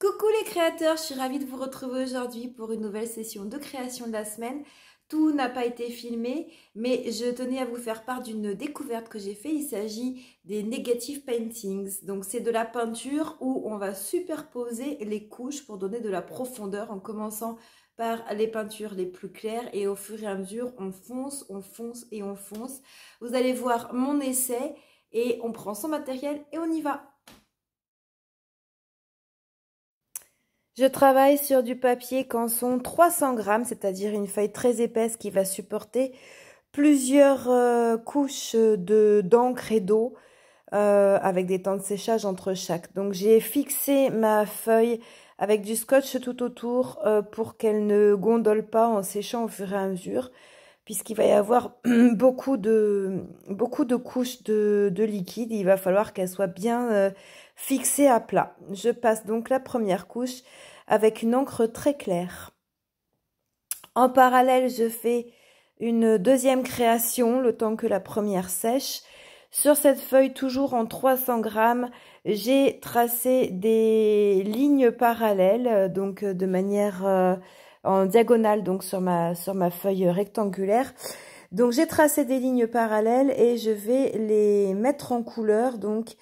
Coucou les créateurs, je suis ravie de vous retrouver aujourd'hui pour une nouvelle session de création de la semaine. Tout n'a pas été filmé, mais je tenais à vous faire part d'une découverte que j'ai faite. Il s'agit des negative paintings. Donc c'est de la peinture où on va superposer les couches pour donner de la profondeur en commençant par les peintures les plus claires et au fur et à mesure on fonce, on fonce et on fonce. Vous allez voir mon essai et on prend son matériel et on y va. Je travaille sur du papier canson 300 grammes, c'est-à-dire une feuille très épaisse qui va supporter plusieurs euh, couches de d'encre et d'eau euh, avec des temps de séchage entre chaque. Donc j'ai fixé ma feuille avec du scotch tout autour euh, pour qu'elle ne gondole pas en séchant au fur et à mesure puisqu'il va y avoir beaucoup de, beaucoup de couches de, liquide. Il va falloir qu'elle soit bien euh, fixée à plat. Je passe donc la première couche avec une encre très claire. En parallèle, je fais une deuxième création, le temps que la première sèche. Sur cette feuille, toujours en 300 grammes, j'ai tracé des lignes parallèles, euh, donc euh, de manière en diagonale, donc sur ma, sur ma feuille rectangulaire. Donc j'ai tracé des lignes parallèles et je vais les mettre en couleur donc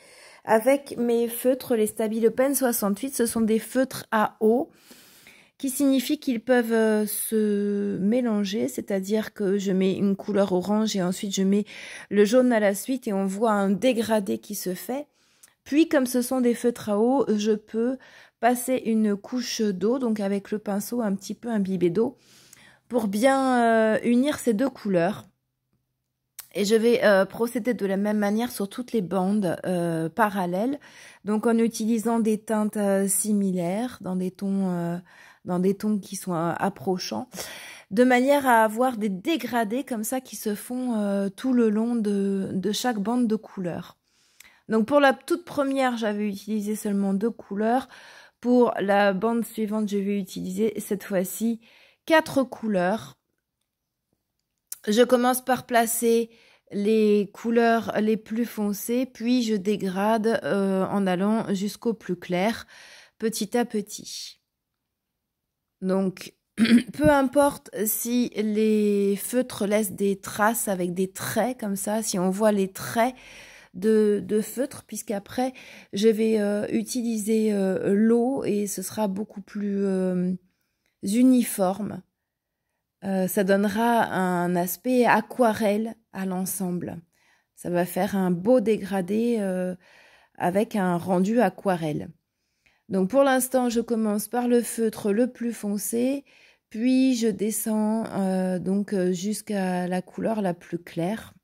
avec mes feutres, les Stabilo Pen 68. Ce sont des feutres à eau qui signifie qu'ils peuvent euh, se mélanger, c'est-à-dire que je mets une couleur orange et ensuite je mets le jaune à la suite et on voit un dégradé qui se fait. Puis comme ce sont des feutres à eau, je peux passer une couche d'eau, donc avec le pinceau un petit peu imbibé d'eau, pour bien euh, unir ces deux couleurs. Et je vais euh, procéder de la même manière sur toutes les bandes euh, parallèles, donc en utilisant des teintes similaires dans des tons, dans des tons qui sont approchants, de manière à avoir des dégradés comme ça qui se font tout le long de, de chaque bande de couleurs. Donc pour la toute première, j'avais utilisé seulement deux couleurs. Pour la bande suivante, je vais utiliser cette fois-ci quatre couleurs. Je commence par placer les couleurs les plus foncées, puis je dégrade euh, en allant jusqu'au plus clair, petit à petit. Donc, peu importe si les feutres laissent des traces avec des traits comme ça, si on voit les traits de, feutre feutre puisqu'après je vais euh, utiliser euh, l'eau et ce sera beaucoup plus euh, uniforme. ça donnera un aspect aquarelle à l'ensemble. Ça va faire un beau dégradé avec un rendu aquarelle. Donc pour l'instant, je commence par le feutre le plus foncé, puis je descends donc jusqu'à la couleur la plus claire.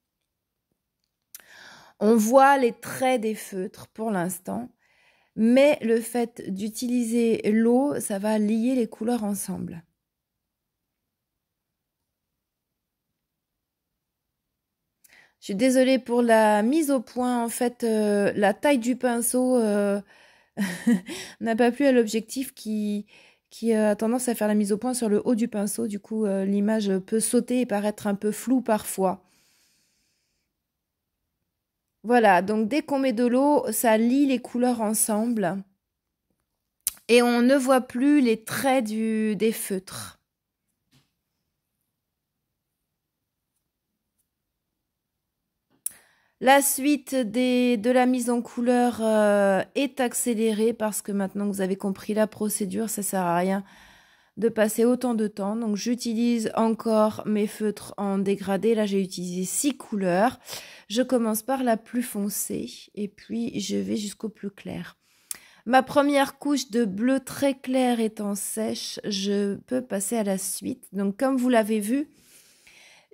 On voit les traits des feutres pour l'instant, mais le fait d'utiliser l'eau, ça va lier les couleurs ensemble. Je suis désolée pour la mise au point. En fait, euh, la taille du pinceau euh, n'a pas plu à l'objectif qui, euh, a tendance à faire la mise au point sur le haut du pinceau. Du coup, l'image peut sauter et paraître un peu floue parfois. Voilà, donc dès qu'on met de l'eau, ça lie les couleurs ensemble. Et on ne voit plus les traits du, des feutres. La suite de la mise en couleur euh, est accélérée parce que maintenant que vous avez compris la procédure, ça sert à rien de passer autant de temps. Donc j'utilise encore mes feutres en dégradé. Là j'ai utilisé six couleurs. Je commence par la plus foncée et puis je vais jusqu'au plus clair. Ma première couche de bleu très clair étant sèche, je peux passer à la suite. Donc comme vous l'avez vu,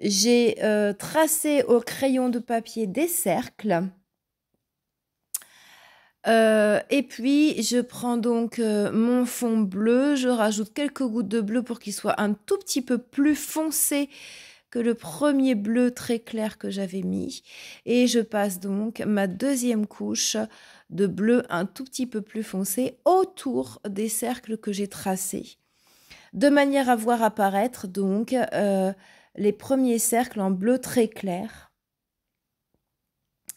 j'ai euh, tracé au crayon de papier des cercles euh, et puis, je prends donc euh, mon fond bleu, je rajoute quelques gouttes de bleu pour qu'il soit un tout petit peu plus foncé que le premier bleu très clair que j'avais mis. Et je passe donc ma deuxième couche de bleu un tout petit peu plus foncé autour des cercles que j'ai tracés. De manière à voir apparaître donc euh, les premiers cercles en bleu très clair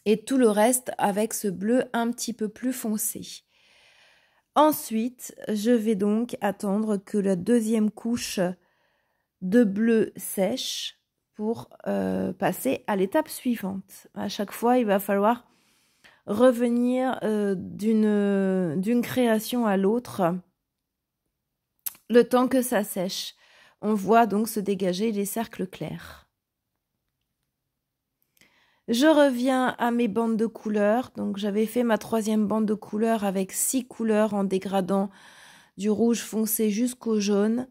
et tout le reste avec ce bleu un petit peu plus foncé. Ensuite, je vais donc attendre que la deuxième couche de bleu sèche pour euh, passer à l'étape suivante. À chaque fois, il va falloir revenir euh, d'une création à l'autre le temps que ça sèche. On voit donc se dégager les cercles clairs. Je reviens à mes bandes de couleurs. Donc j'avais fait ma troisième bande de couleurs avec six couleurs en dégradant du rouge foncé jusqu'au jaune.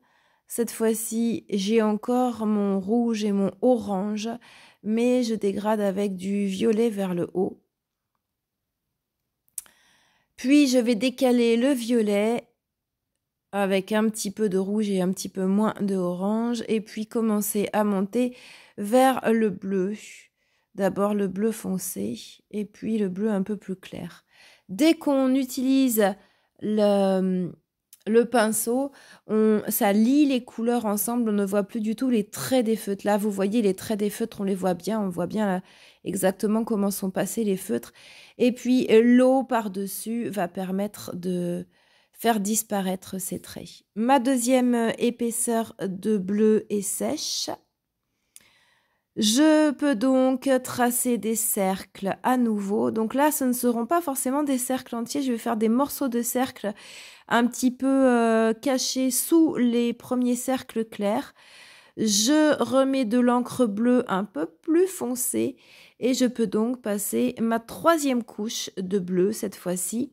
Cette fois-ci, j'ai encore mon rouge et mon orange, mais je dégrade avec du violet vers le haut. Puis je vais décaler le violet avec un petit peu de rouge et un petit peu moins de orange, et puis commencer à monter vers le bleu. D'abord le bleu foncé et puis le bleu un peu plus clair. Dès qu'on utilise le, pinceau, on, ça lie les couleurs ensemble, on ne voit plus du tout les traits des feutres. Là, vous voyez les traits des feutres, on les voit bien, on voit bien exactement comment sont passés les feutres. Et puis l'eau par-dessus va permettre de faire disparaître ces traits. Ma deuxième euh, épaisseur de bleu est sèche. Je peux donc tracer des cercles à nouveau. Donc là, ce ne seront pas forcément des cercles entiers. Je vais faire des morceaux de cercles un petit peu euh, cachés sous les premiers cercles clairs. Je remets de l'encre bleue un peu plus foncée et je peux donc passer ma troisième couche de bleu cette fois-ci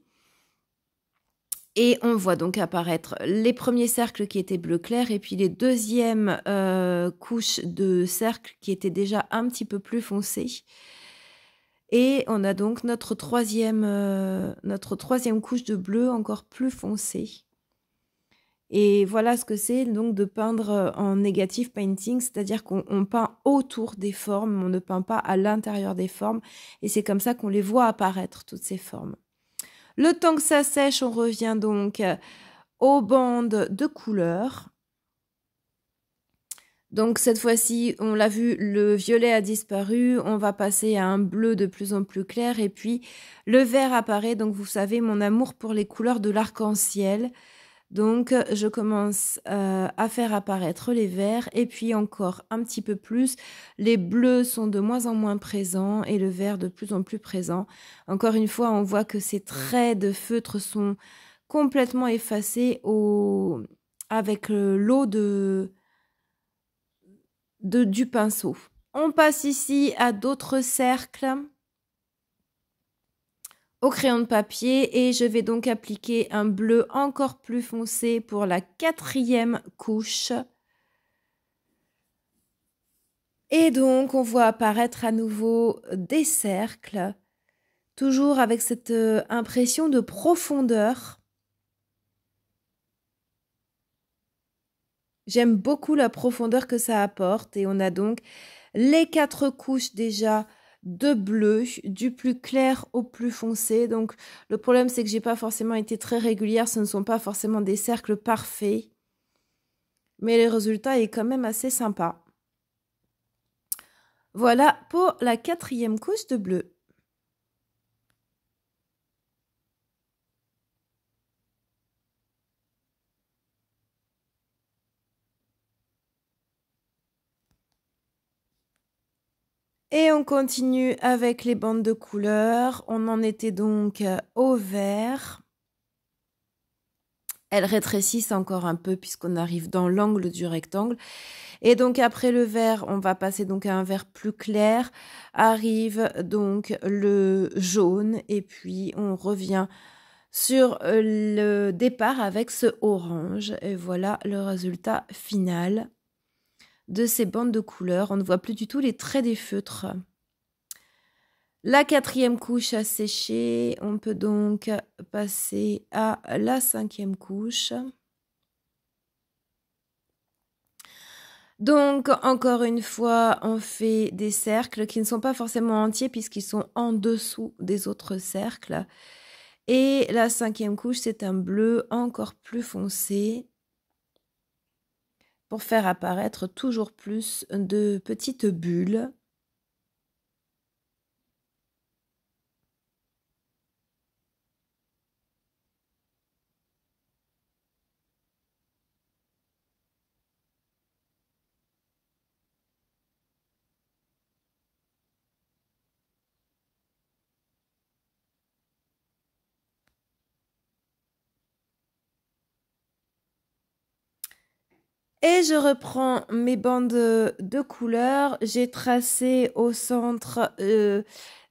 et on voit donc apparaître les premiers cercles qui étaient bleu clair et puis les deuxièmes euh, couches de cercles qui étaient déjà un petit peu plus foncés. Et on a donc notre troisième, euh, notre troisième couche de bleu encore plus foncée. Et voilà ce que c'est donc de peindre euh, en négative painting, c'est-à-dire qu'on peint autour des formes, on ne peint pas à l'intérieur des formes, et c'est comme ça qu'on les voit apparaître, toutes ces formes. Le temps que ça sèche, on revient donc euh, aux bandes de couleurs. Donc cette fois-ci, on l'a vu, le violet a disparu, on va passer à un bleu de plus en plus clair et puis le vert apparaît. Donc vous savez mon amour pour les couleurs de l'arc-en-ciel. Donc, euh, je commence euh, à faire apparaître les verts et puis encore un petit peu plus. Les bleus sont de moins en moins présents et le vert de plus en plus présent. Encore une fois, on voit que ces traits de feutre sont complètement effacés au... avec euh, l'eau de... de... du pinceau. On passe ici à d'autres cercles au crayon de papier et je vais donc appliquer un bleu encore plus foncé pour la quatrième couche. Et donc on voit apparaître à nouveau des cercles, toujours avec cette euh, impression de profondeur. J'aime beaucoup la profondeur que ça apporte et on a donc les quatre couches déjà de bleu, du plus clair au plus foncé. Donc le problème c'est que j'ai pas forcément été très régulière, ce ne sont pas forcément des cercles parfaits. Mais le résultat est quand même assez sympa. Voilà pour la quatrième couche de bleu. Et on continue avec les bandes de couleurs. On en était donc euh, au vert. Elles rétrécissent encore un peu puisqu'on arrive dans l'angle du rectangle. Et donc après le vert, on va passer donc à un vert plus clair. Arrive donc le jaune et puis on revient sur euh, le départ avec ce orange. Et voilà le résultat final de ces bandes de couleurs. On ne voit plus du tout les traits des feutres. La quatrième couche a séché. On peut donc passer à la cinquième couche. Donc, encore une fois, on fait des cercles qui ne sont pas forcément entiers puisqu'ils sont en dessous des autres cercles. Et la cinquième couche, c'est un bleu encore plus foncé pour faire apparaître toujours plus de petites bulles Et je reprends mes bandes de couleurs. J'ai tracé au centre euh,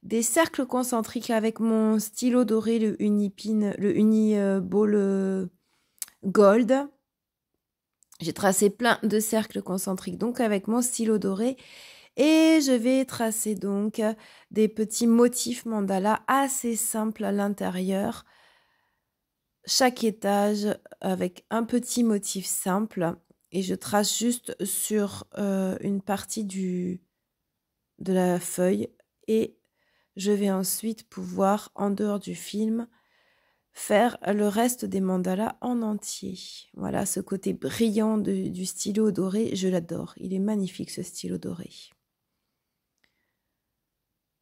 des cercles concentriques avec mon stylo doré, le Unipin, le Uniball euh, Gold. J'ai tracé plein de cercles concentriques donc avec mon stylo doré. Et je vais tracer donc des petits motifs mandala assez simples à l'intérieur. Chaque étage avec un petit motif simple et je trace juste sur euh, une partie du, de la feuille et je vais ensuite pouvoir, en dehors du film, faire le reste des mandalas en entier. Voilà, ce côté brillant du stylo doré, je l'adore. Il est magnifique ce stylo doré.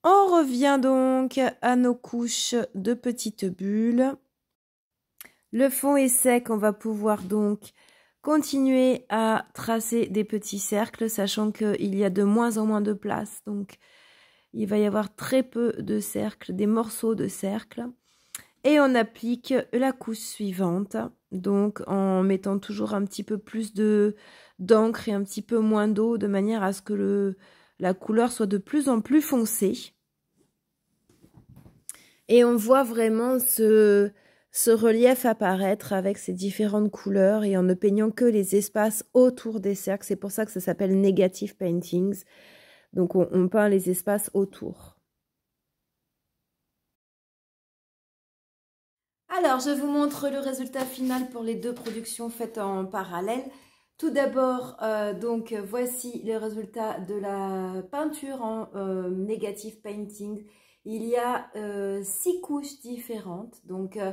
On revient donc à nos couches de petites bulles. Le fond est sec, on va pouvoir donc continuer à tracer des petits cercles, sachant qu'il y a de moins en moins de place. Donc, il va y avoir très peu de cercles, des morceaux de cercles. Et on applique la couche suivante, donc en mettant toujours un petit peu plus de d'encre et un petit peu moins d'eau, de manière à ce que le, la couleur soit de plus en plus foncée. Et on voit vraiment ce, ce relief apparaître avec ses différentes couleurs et en ne peignant que les espaces autour des cercles. C'est pour ça que ça s'appelle negative paintings. Donc on, peint les espaces autour. Alors, je vous montre le résultat final pour les deux productions faites en parallèle. Tout d'abord, euh, donc voici les résultats de la peinture en euh, negative painting il y a euh, six couches différentes, donc euh,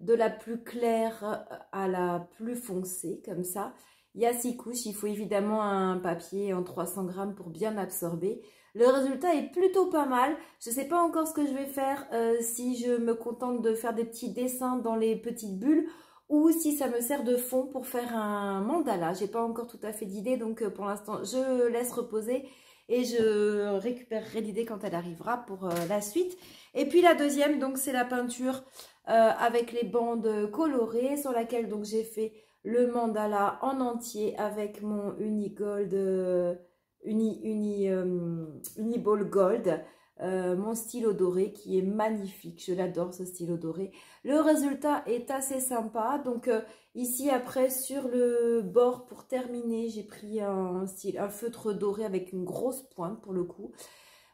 de la plus claire euh, à la plus foncée, comme ça. Il y a six couches, il faut évidemment un papier en 300 grammes pour bien absorber. Le résultat est plutôt pas mal. Je ne sais pas encore ce que je vais faire, si je me contente de faire des petits dessins dans les petites bulles ou si ça me sert de fond pour faire un mandala. J'ai pas encore tout à fait d'idée, donc pour l'instant, je laisse reposer et je récupérerai l'idée quand elle arrivera pour euh, la suite. Et puis la deuxième, donc c'est la peinture euh, avec les bandes colorées sur laquelle donc j'ai fait le mandala en entier avec mon euh, uni gold, uni, Uniball Gold. Euh, mon stylo doré qui est magnifique. Je l'adore ce stylo doré. Le résultat est assez sympa. Donc euh, ici après sur le bord pour terminer, j'ai pris un, un, feutre doré avec une grosse pointe pour le coup.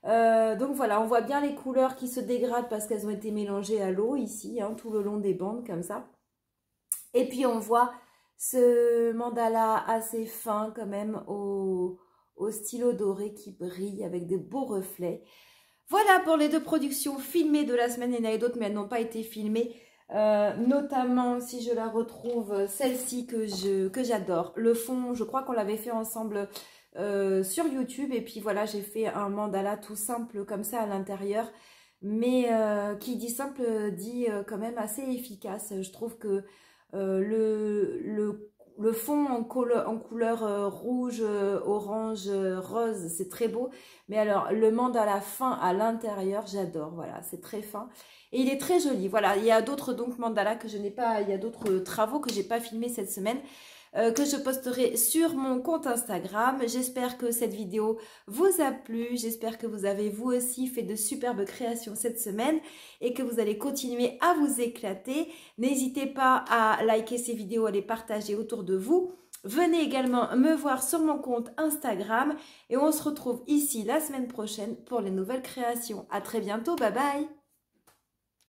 Euh, donc voilà, on voit bien les couleurs qui se dégradent parce qu'elles ont été mélangées à l'eau ici, hein, tout le long des bandes comme ça. Et puis on voit ce mandala assez fin quand même au stylo doré qui brille avec des beaux reflets. Voilà pour les deux productions filmées de la semaine. et d'autres, mais elles n'ont pas été filmées. Euh, notamment, si je la retrouve, euh, celle-ci que j'adore. Que le fond, je crois qu'on l'avait fait ensemble euh, sur YouTube. Et puis voilà, j'ai fait un mandala tout simple comme ça à l'intérieur. Mais qui dit simple, dit quand même assez efficace. Je trouve que le, le le fond en, couleur, euh, rouge, euh, orange, euh, rose, c'est très beau. Mais alors, le mandala fin à l'intérieur, j'adore. Voilà, c'est très fin. Et il est très joli. Voilà, il y a d'autres donc mandalas que je n'ai pas... Il y a d'autres travaux que n'ai pas filmés cette semaine. Euh, que je posterai sur mon compte Instagram. J'espère que cette vidéo vous a plu. J'espère que vous avez vous aussi fait de superbes créations cette semaine et que vous allez continuer à vous éclater. N'hésitez pas à liker ces vidéos, à les partager autour de vous. Venez également me voir sur mon compte Instagram et on se retrouve ici la semaine prochaine pour les nouvelles créations. À très bientôt, bye bye